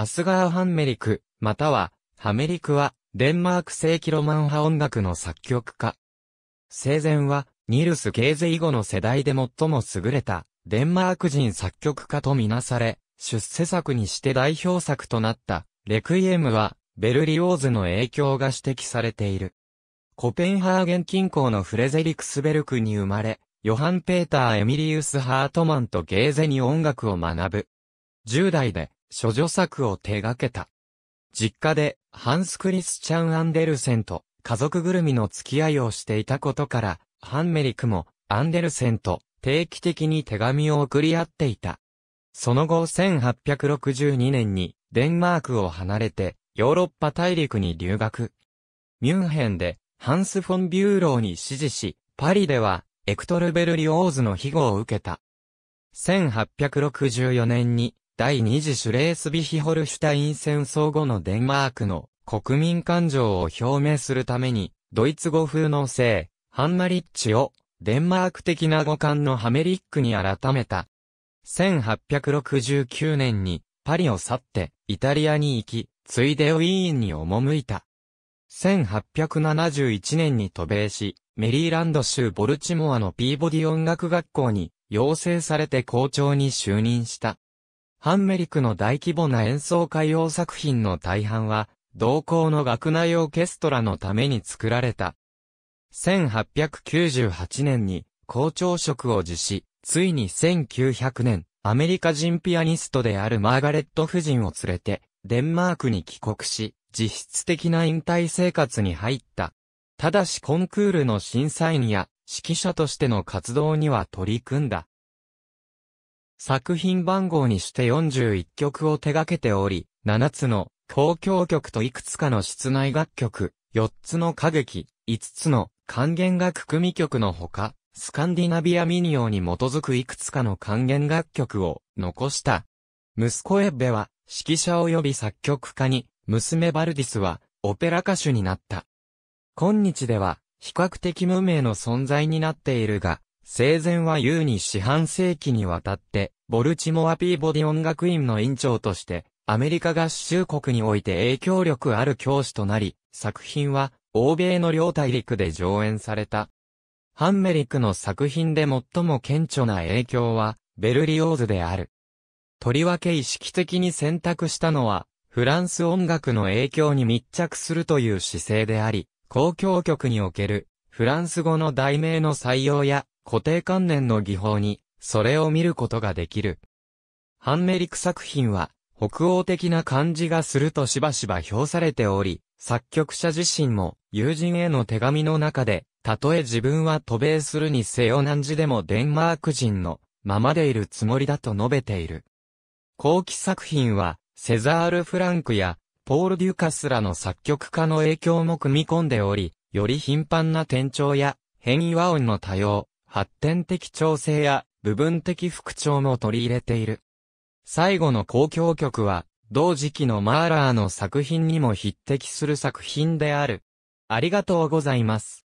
アスガー・ハンメリク、または、ハメリクは、デンマーク正規ロマン派音楽の作曲家。生前は、ニルス・ゲーゼ以後の世代で最も優れた、デンマーク人作曲家とみなされ、出世作にして代表作となった、レクイエムは、ベルリオーズの影響が指摘されている。コペンハーゲン近郊のフレゼリクスベルクに生まれ、ヨハン・ペーター・エミリウス・ハートマンとゲーゼに音楽を学ぶ。10代で、諸女作を手掛けた。実家でハンス・クリスチャン・アンデルセンと家族ぐるみの付き合いをしていたことから、ハンメリクもアンデルセンと定期的に手紙を送り合っていた。その後1862年にデンマークを離れてヨーロッパ大陸に留学。ミュンヘンでハンス・フォン・ビューローに支持し、パリではエクトル・ベルリオーズの庇護を受けた。1864年に第二次シュレースビヒホルシュタイン戦争後のデンマークの国民感情を表明するために、ドイツ語風の性、ハンマリッチを、デンマーク的な語感のハメリックに改めた。1869年に、パリを去って、イタリアに行き、ついでウィーンに赴いた。1871年に渡米し、メリーランド州ボルチモアのピーボディ音楽学校に、養成されて校長に就任した。ハンメリクの大規模な演奏会用作品の大半は、同校の学内オーケストラのために作られた。1898年に校長職を辞し、ついに1900年、アメリカ人ピアニストであるマーガレット夫人を連れて、デンマークに帰国し、実質的な引退生活に入った。ただしコンクールの審査員や指揮者としての活動には取り組んだ。作品番号にして41曲を手掛けており、7つの公共曲といくつかの室内楽曲、4つの歌劇、5つの還元楽組曲のほか、スカンディナビアミニオに基づくいくつかの還元楽曲を残した。息子エッベは指揮者及び作曲家に、娘バルディスはオペラ歌手になった。今日では比較的無名の存在になっているが、生前は優に四半世紀にわたって、ボルチモア・ピーボディ音楽院の院長として、アメリカ合衆国において影響力ある教師となり、作品は、欧米の両大陸で上演された。ハンメリクの作品で最も顕著な影響は、ベルリオーズである。とりわけ意識的に選択したのは、フランス音楽の影響に密着するという姿勢であり、公共曲における、フランス語の題名の採用や、固定観念の技法に、それを見ることができる。ハンメリク作品は、北欧的な感じがするとしばしば評されており、作曲者自身も友人への手紙の中で、たとえ自分は渡米するにせよ何時でもデンマーク人のままでいるつもりだと述べている。後期作品は、セザール・フランクや、ポール・デュカスらの作曲家の影響も組み込んでおり、より頻繁な転調や、変異和音の多様、発展的調整や部分的復調も取り入れている。最後の交響曲は、同時期のマーラーの作品にも匹敵する作品である。ありがとうございます。